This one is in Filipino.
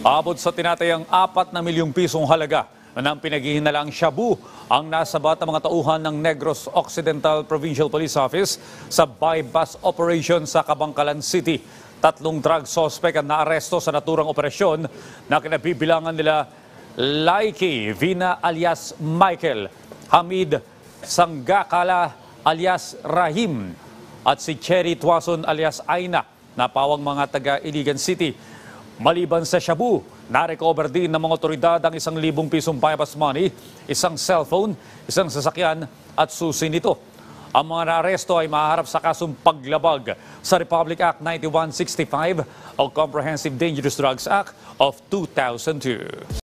Abot sa tinatayang 4 na milyong pisong halaga ng pinaghihinalaang shabu ang nasabat ng mga tauhan ng Negros Occidental Provincial Police Office sa bypass operation sa Kabangkalan City. Tatlong drug suspect ang naaresto sa naturang operasyon na kinabibilangan nila Laiki Vina alias Michael, Hamid Sanggakala alias Rahim at si Cherry Tuason alias Aina na pawang mga taga Iligan City Maliban sa Shabu, narecover din ng mga otoridad ang isang libong pisong bypass money, isang cellphone, isang sasakyan at susi nito. Ang mga naaresto ay maharap sa kasong paglabag sa Republic Act 9165 o Comprehensive Dangerous Drugs Act of 2002.